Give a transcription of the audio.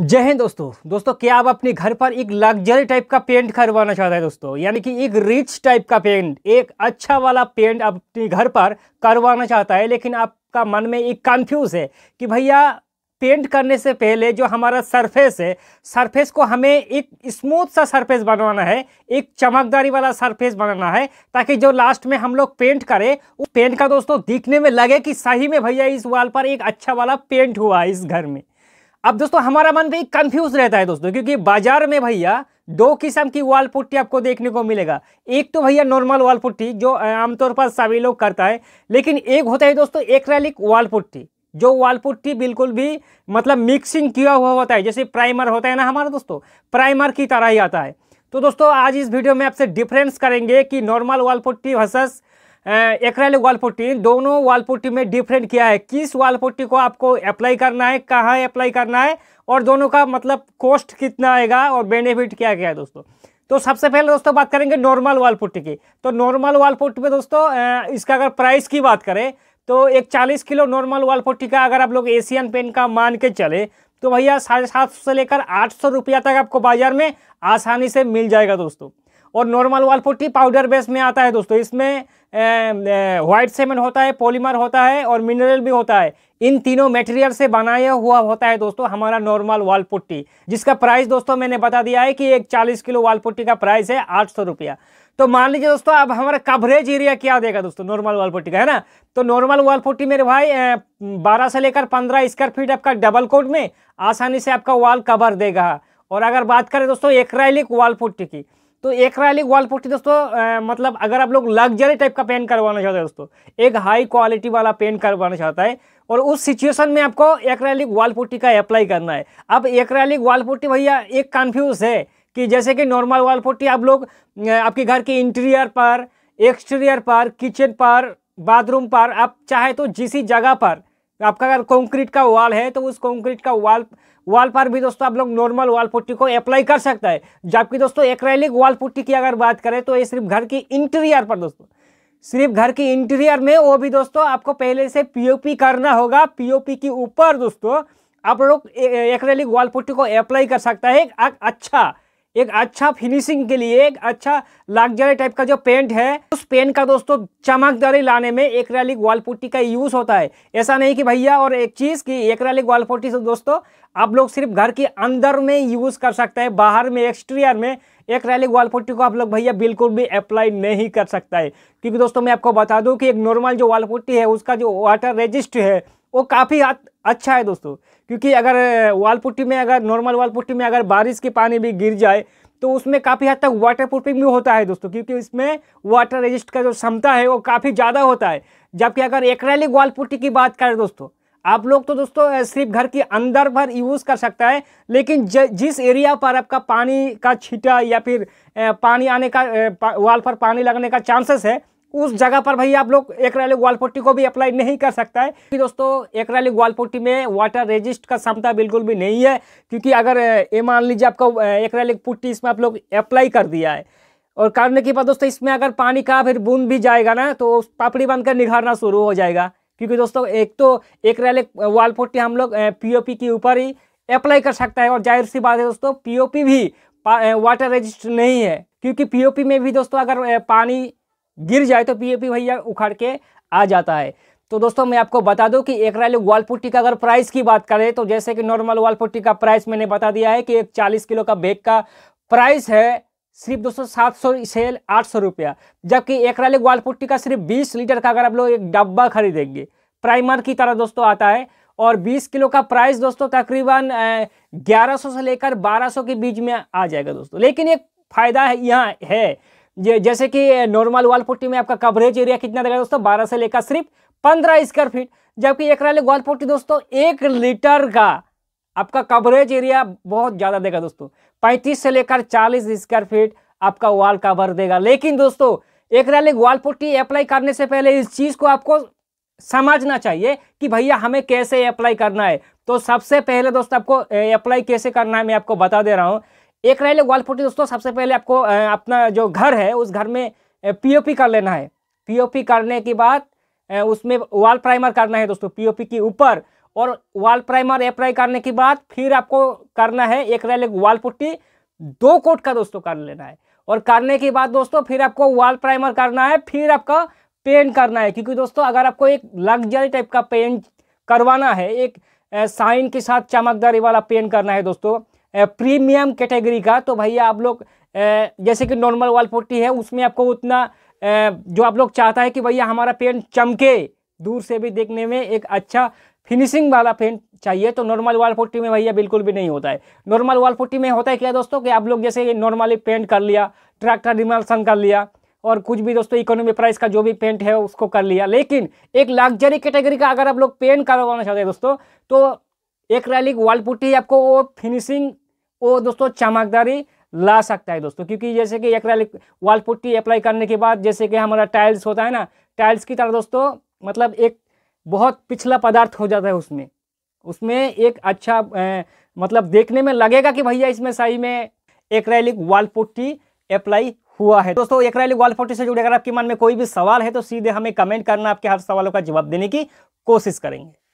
जय हिंद दोस्तों दोस्तों क्या आप अपने घर पर एक लग्जरी टाइप का पेंट करवाना चाहते हैं दोस्तों यानी कि एक रिच टाइप का पेंट एक अच्छा वाला पेंट आप अपने घर पर करवाना चाहता है लेकिन आपका मन में एक कंफ्यूज है कि भैया पेंट करने से पहले जो हमारा सरफेस है सरफेस को हमें एक स्मूथ सा सरफेस बनवाना है एक चमकदारी वाला सरफेस बनाना है ताकि जो लास्ट में हम लोग पेंट करें उस पेंट का दोस्तों दिखने में लगे कि सही में भैया इस वॉल पर एक अच्छा वाला पेंट हुआ इस घर में अब दोस्तों हमारा मन भी कंफ्यूज रहता है दोस्तों क्योंकि बाजार में भैया दो किस्म की वाल पुट्टी आपको देखने को मिलेगा एक तो भैया नॉर्मल वाल पुट्टी जो आमतौर पर सभी लोग करता है लेकिन एक होता है दोस्तों एक रैलिक वाल पुट्टी जो वाल पुट्टी बिल्कुल भी मतलब मिक्सिंग किया हुआ होता है जैसे प्राइमर होता है ना हमारा दोस्तों प्राइमर की तरह ही आता है तो दोस्तों आज इस वीडियो में आपसे डिफरेंस करेंगे कि नॉर्मल वाल पुट्टी वर्सेस एक वाल पुट्टी दोनों वाल पुट्टी में डिफरेंट किया है किस वाल पुट्टी को आपको अप्लाई करना है कहाँ अप्लाई करना है और दोनों का मतलब कॉस्ट कितना आएगा और बेनिफिट क्या क्या है दोस्तों तो सबसे पहले दोस्तों बात करेंगे नॉर्मल वाल पुट्टी की तो नॉर्मल वाल पुट्टी में दोस्तों इसका अगर प्राइस की बात करें तो एक 40 किलो नॉर्मल वाल पुट्टी का अगर आप लोग एशियन पेन का मान के चले तो भैया साढ़े सात सौ से लेकर आठ सौ रुपया तक आपको बाजार में आसानी से मिल जाएगा दोस्तों और नॉर्मल वाल पुट्टी पाउडर बेस में आता है दोस्तों इसमें वाइट सीमेंट होता है पॉलीमर होता है और मिनरल भी होता है इन तीनों मटेरियल से बनाया हुआ होता है दोस्तों हमारा नॉर्मल वाल पुट्टी जिसका प्राइस दोस्तों मैंने बता दिया है कि एक चालीस किलो वाल पुट्टी का प्राइस है आठ सौ रुपया तो मान लीजिए दोस्तों अब हमारा कवरेज एरिया क्या देगा दोस्तों नॉर्मल वाल पुट्टी का है ना तो नॉर्मल वाल पुट्टी मेरे भाई बारह से लेकर पंद्रह स्क्वायर फीट आपका डबल कोट में आसानी से आपका वाल कवर देगा और अगर बात करें दोस्तों एक वाल पुट्टी की तो एक रैलिक वॉल पोटी दोस्तों मतलब अगर आप लोग लग्जरी टाइप का पेंट करवाना चाहते हैं दोस्तों एक हाई क्वालिटी वाला पेंट करवाना चाहता है और उस सिचुएशन में आपको एक रैलिक वॉल का अप्लाई करना है अब एक रैलिक वॉल भैया एक कन्फ्यूज़ है कि जैसे कि नॉर्मल वॉल पोटी आप लोग आपके घर के इंटीरियर पर एक्सटीरियर पर किचन पर बाथरूम पर आप चाहे तो जिस जगह पर आपका अगर कंक्रीट का वॉल है तो उस कंक्रीट का वॉल वॉल पर भी दोस्तों आप लोग नॉर्मल वॉल पुट्टी को अप्लाई कर सकता है जबकि दोस्तों एक्रैलिक वॉल पुट्टी की अगर बात करें तो ये सिर्फ घर की इंटीरियर पर दोस्तों सिर्फ घर की इंटीरियर में वो भी दोस्तों आपको पहले से पीओपी करना होगा पीओपी के ऊपर दोस्तों आप लोग एक्रैलिक वॉल पुट्टी को अप्लाई कर सकता है अच्छा एक अच्छा फिनिशिंग के लिए एक अच्छा लग्जरी टाइप का जो पेंट है उस पेंट का दोस्तों चमकदारी लाने में रैलिक वॉल पुट्टी का यूज़ होता है ऐसा नहीं कि भैया और एक चीज़ कि रैलिक वॉल पुट्टी से दोस्तों आप लोग सिर्फ घर के अंदर में यूज़ कर सकते हैं बाहर में एक्सटीरियर में एक रैलिक वॉल पुट्टी को आप लोग भैया बिल्कुल भी अप्लाई नहीं कर सकता है क्योंकि दोस्तों मैं आपको बता दूं कि एक नॉर्मल जो वॉल पुट्टी है उसका जो वाटर रेजिस्ट है वो काफ़ी अच्छा है दोस्तों क्योंकि अगर वाल पुट्टी में अगर नॉर्मल वाल पुट्टी में अगर बारिश के पानी भी गिर जाए तो उसमें काफ़ी हद तक वाटर प्रूफिंग भी होता है दोस्तों क्योंकि इसमें वाटर रजिस्ट का जो क्षमता है वो काफ़ी ज़्यादा होता है जबकि अगर एक्रेलिक वाल पुट्टी की बात करें दोस्तों आप लोग तो दोस्तों सिर्फ घर के अंदर भर यूज़ कर सकता है लेकिन ज, जिस एरिया पर आपका पानी का छीटा या फिर पानी आने का वाल पर पानी लगने का चांसेस है उस जगह पर भाई आप लोग एक रैलिक वाल पट्टी को भी अप्लाई नहीं कर सकता है क्योंकि दोस्तों एक रैलिक वाल पट्टी में वाटर रेजिस्ट का क्षमता बिल्कुल भी नहीं है क्योंकि अगर ये मान लीजिए आपको एक रैलिक पुट्टी इसमें आप लोग अप्लाई कर दिया है और करने के बाद दोस्तों इसमें अगर पानी का फिर बूंद भी जाएगा ना तो पापड़ी बनकर निखारना शुरू हो जाएगा क्योंकि दोस्तों एक तो एक रैलिक वाल पट्टी हम लोग पी के ऊपर ही अप्लाई कर सकता है और जाहिर सी बात है दोस्तों पी भी वाटर रजिस्टर नहीं है क्योंकि पीओपी में भी दोस्तों अगर पानी गिर जाए तो पीएपी भैया उखाड़ के आ जाता है तो दोस्तों मैं आपको बता दूं कि एक रैली वाल पुट्टी का अगर प्राइस की बात करें तो जैसे कि नॉर्मल वाल पुट्टी का प्राइस मैंने बता दिया है कि एक 40 किलो का बैग का प्राइस है सिर्फ दोस्तों सात सौ से आठ सौ रुपया जबकि एक रैली वाल पुट्टी का सिर्फ बीस लीटर का अगर आप लोग एक डब्बा खरीदेंगे प्राइमर की तरह दोस्तों आता है और बीस किलो का प्राइस दोस्तों तकरीबन ग्यारह से लेकर बारह के बीच में आ जाएगा दोस्तों लेकिन एक फ़ायदा यहाँ है जैसे कि नॉर्मल वाल पुट्टी में आपका कवरेज एरिया कितना देगा दोस्तों बारह से लेकर सिर्फ पंद्रह स्क्वायर फीट जबकि एक रैली वाल पुट्टी दोस्तों एक लीटर का आपका कवरेज एरिया बहुत ज़्यादा देगा दोस्तों पैंतीस से लेकर चालीस स्क्वायर फीट आपका वॉल कवर देगा लेकिन दोस्तों एक रैली वॉल पुट्टी अप्लाई करने से पहले इस चीज़ को आपको समझना चाहिए कि भैया हमें कैसे अप्लाई करना है तो सबसे पहले दोस्तों आपको अप्लाई कैसे करना है मैं आपको बता दे रहा हूँ एक रह वाल पुट्टी दोस्तों सबसे पहले आपको अपना जो घर है उस घर में पीओपी कर लेना है पीओपी करने के बाद उसमें वॉल प्राइमर करना है दोस्तों पीओपी के ऊपर और वॉल प्राइमर अप्लाई करने के बाद फिर आपको करना है एक रेलिंग वॉल पुट्टी दो कोट का दोस्तों कर लेना है और करने के बाद दोस्तों फिर आपको वॉल प्राइमर करना है फिर आपका पेंट करना है क्योंकि दोस्तों अगर आपको एक लग्जरी टाइप का पेंट करवाना है एक साइन के साथ चमकदारी वाला पेंट करना है दोस्तों प्रीमियम कैटेगरी का तो भैया आप लोग जैसे कि नॉर्मल वाल पुट्टी है उसमें आपको उतना जो आप लोग चाहता है कि भैया हमारा पेंट चमके दूर से भी देखने में एक अच्छा फिनिशिंग वाला पेंट चाहिए तो नॉर्मल वाल पुट्टी में भैया बिल्कुल भी नहीं होता है नॉर्मल वाल पुट्टी में होता है क्या दोस्तों कि आप लोग जैसे नॉर्मली पेंट कर लिया ट्रैक्टर रिमल्सन कर लिया और कुछ भी दोस्तों इकोनॉमी प्राइस का जो भी पेंट है उसको कर लिया लेकिन एक लग्जरी कैटेगरी का अगर आप लोग पेंट करवाना चाहते हैं दोस्तों तो एक्रेलिक वॉल पुट्टी आपको वो फिनिशिंग वो दोस्तों चमकदारी ला सकता है दोस्तों क्योंकि जैसे कि एक्रेलिक वॉल पुट्टी अप्लाई करने के बाद जैसे कि हमारा टाइल्स होता है ना टाइल्स की तरह दोस्तों मतलब एक बहुत पिछला पदार्थ हो जाता है उसमें उसमें एक अच्छा ए, मतलब देखने में लगेगा कि भैया इसमें सही में एक्रेलिक वॉल पुट्टी अप्लाई हुआ है दोस्तों एक्रेलिक वॉल पुट्टी से जुड़े अगर आपके मन में कोई भी सवाल है तो सीधे हमें कमेंट करना आपके हर सवालों का जवाब देने की कोशिश करेंगे